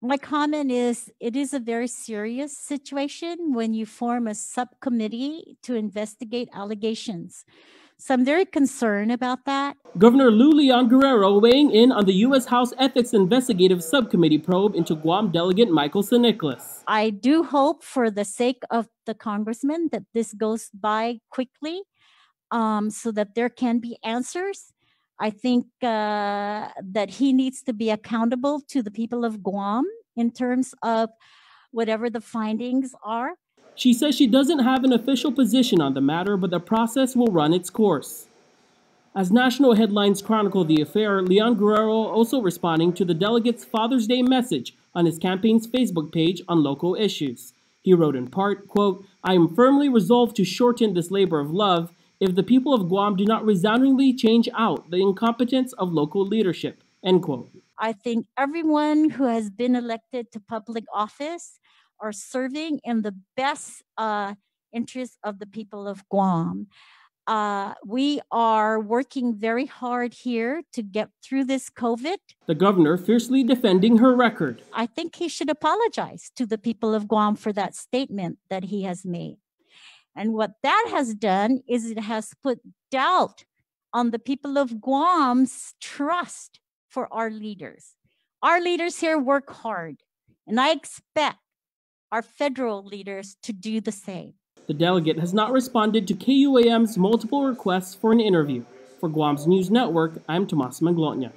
my comment is it is a very serious situation when you form a subcommittee to investigate allegations. So I'm very concerned about that. Governor Lou Leon Guerrero weighing in on the U.S. House Ethics Investigative Subcommittee probe into Guam delegate Michael Siniclis. I do hope, for the sake of the congressman, that this goes by quickly um, so that there can be answers I think uh, that he needs to be accountable to the people of Guam in terms of whatever the findings are. She says she doesn't have an official position on the matter, but the process will run its course. As national headlines chronicle the affair, Leon Guerrero also responding to the delegate's Father's Day message on his campaign's Facebook page on local issues. He wrote in part, quote, I am firmly resolved to shorten this labor of love if the people of Guam do not resoundingly change out the incompetence of local leadership. End quote. I think everyone who has been elected to public office are serving in the best uh, interest of the people of Guam. Uh, we are working very hard here to get through this COVID. The governor fiercely defending her record. I think he should apologize to the people of Guam for that statement that he has made. And what that has done is it has put doubt on the people of Guam's trust for our leaders. Our leaders here work hard, and I expect our federal leaders to do the same. The delegate has not responded to KUAM's multiple requests for an interview. For Guam's News Network, I'm Tomas Maglotnia.